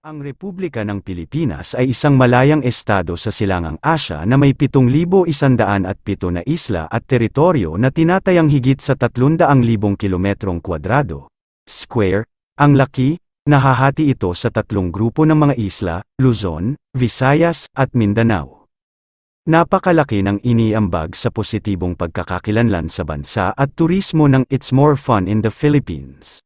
Ang Republika ng Pilipinas ay isang malayang estado sa Silangang Asya na may 7,107 na isla at teritoryo na tinatayang higit sa 300,000 kilometrong kwadrado. Square, ang laki, nahahati ito sa tatlong grupo ng mga isla, Luzon, Visayas, at Mindanao. Napakalaki ng iniambag sa positibong pagkakakilanlan sa bansa at turismo ng It's More Fun in the Philippines.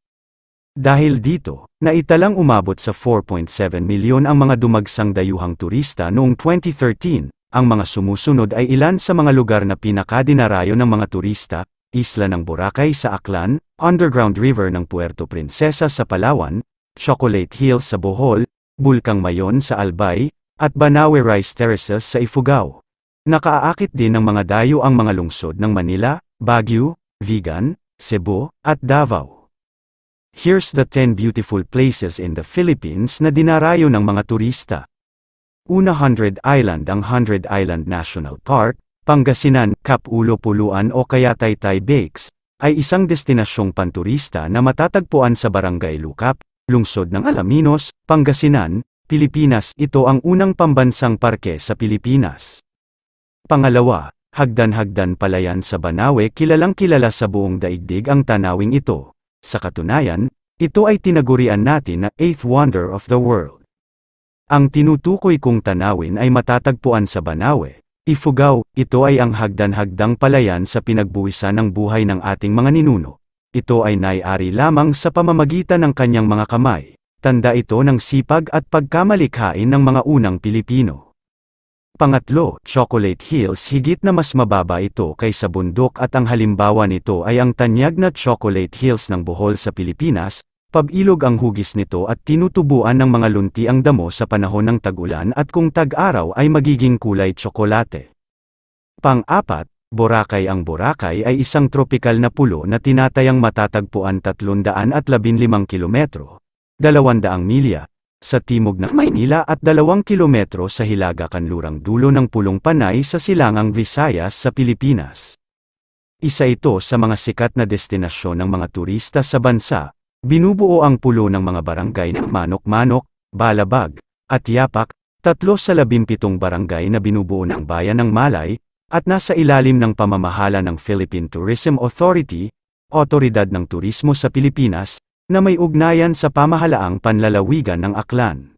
Dahil dito, naitalang umabot sa 4.7 milyon ang mga dumagsang dayuhang turista noong 2013. Ang mga sumusunod ay ilan sa mga lugar na pinakadinarayo ng mga turista, Isla ng Boracay sa Aklan, Underground River ng Puerto Princesa sa Palawan, Chocolate Hills sa Bohol, Bulkang Mayon sa Albay, at Banawe Rice Terraces sa Ifugao. Nakaaakit din ng mga dayo ang mga lungsod ng Manila, Baguio, Vigan, Cebu, at Davao. Here's the 10 beautiful places in the Philippines na dinarayo ng mga turista. Una Hundred Island Ang Hundred Island National Park, Pangasinan, Kapulopuluan o kaya Taytay Bakes, ay isang destinasyong panturista na matatagpuan sa Barangay Lukap, lungsod ng Alaminos, Pangasinan, Pilipinas. Ito ang unang pambansang parke sa Pilipinas. Pangalawa, Hagdan-Hagdan Palayan sa Banawe kilalang kilala sa buong daigdig ang tanawing ito. Sa katunayan, ito ay tinagurian natin na Eighth Wonder of the World. Ang tinutukoy kong tanawin ay matatagpuan sa Banawe, Ifugao, ito ay ang hagdan-hagdang palayan sa pinagbuwisan ng buhay ng ating mga ninuno. Ito ay naiari lamang sa pamamagitan ng kanyang mga kamay, tanda ito ng sipag at pagkamalikhain ng mga unang Pilipino. Pangatlo, Chocolate Hills higit na mas mababa ito kaysa bundok at ang halimbawa nito ay ang tanyag na Chocolate Hills ng Bohol sa Pilipinas, pabilog ang hugis nito at tinutubuan ng mga lunti ang damo sa panahon ng tagulan at kung tag-araw ay magiging kulay tsokolate. Pang-apat, Boracay Ang Boracay ay isang tropikal na pulo na tinatayang matatagpuan 315 kilometro, 200 milya, sa timog ng Maynila at 2 kilometro sa hilaga kanlurang dulo ng Pulong Panay sa Silangang Visayas sa Pilipinas. Isa ito sa mga sikat na destinasyon ng mga turista sa bansa, binubuo ang pulo ng mga barangay ng Manok-Manok, Balabag, at Yapak, tatlo sa labimpitong barangay na binubuo ng Bayan ng Malay, at nasa ilalim ng pamamahala ng Philippine Tourism Authority, Otoridad ng Turismo sa Pilipinas, na may ugnayan sa pamahalaang panlalawigan ng Aklan.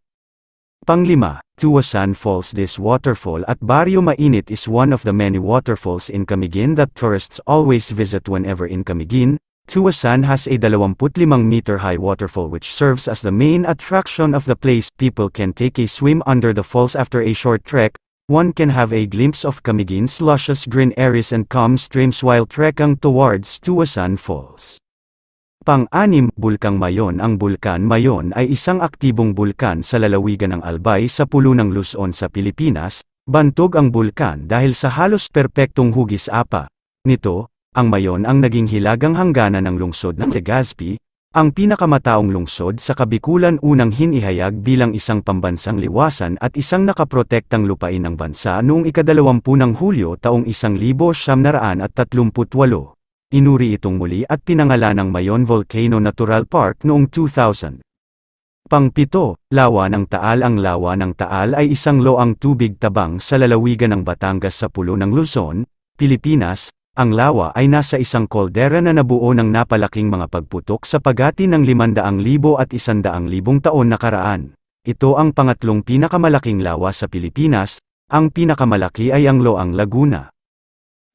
Panglima, Tuwasan Falls This waterfall at Barrio Mainit is one of the many waterfalls in Camiguin that tourists always visit whenever in Camiguin. Tuwasan has a 25-meter-high waterfall which serves as the main attraction of the place. People can take a swim under the falls after a short trek, one can have a glimpse of Camiguin's luscious green areas and calm streams while trekking towards Tuwasan Falls. Pang-anim, Bulkang Mayon Ang Bulkan Mayon ay isang aktibong bulkan sa lalawigan ng Albay sa pulo ng Luzon sa Pilipinas, bantog ang bulkan dahil sa halos perpektong hugis apa. Nito, ang Mayon ang naging hilagang hangganan ng lungsod ng Legazpi, ang pinakamataong lungsod sa Kabikulan unang hinihayag bilang isang pambansang liwasan at isang nakaprotektang lupain ng bansa noong ikadalawampu ng Hulyo taong 1938. Inuri itong muli at pinangalan ng Mayon Volcano Natural Park noong 2000. Pangpito, Lawa ng Taal Ang Lawa ng Taal ay isang loang tubig tabang sa lalawigan ng Batangas sa pulo ng Luzon, Pilipinas. Ang lawa ay nasa isang koldera na nabuo ng napalaking mga pagputok sa pagati ng 500,000 at 100,000 taon nakaraan. Ito ang pangatlong pinakamalaking lawa sa Pilipinas, ang pinakamalaki ay ang Loang Laguna.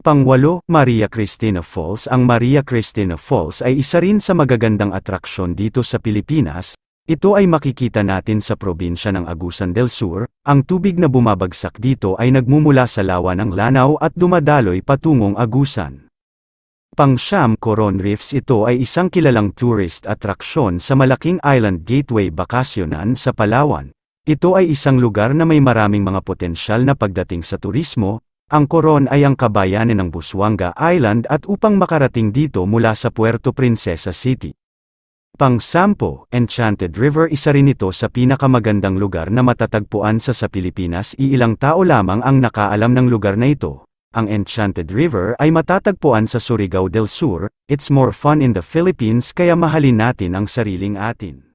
Pangwalo, Maria Cristina Falls Ang Maria Cristina Falls ay isa rin sa magagandang atraksyon dito sa Pilipinas, ito ay makikita natin sa probinsya ng Agusan del Sur, ang tubig na bumabagsak dito ay nagmumula sa lawa ng lanaw at dumadaloy patungong Agusan. Pangsyam Coron Reefs Ito ay isang kilalang tourist atraksyon sa malaking island gateway bakasyonan sa Palawan. Ito ay isang lugar na may maraming mga potensyal na pagdating sa turismo, ang koron ay ang kabayanan ng Busuanga Island at upang makarating dito mula sa Puerto Princesa City. Pang-sampo, Enchanted River isa rin ito sa pinakamagandang lugar na matatagpuan sa sa Pilipinas. Iilang tao lamang ang nakaalam ng lugar na ito. Ang Enchanted River ay matatagpuan sa Surigao del Sur, it's more fun in the Philippines kaya mahalin natin ang sariling atin.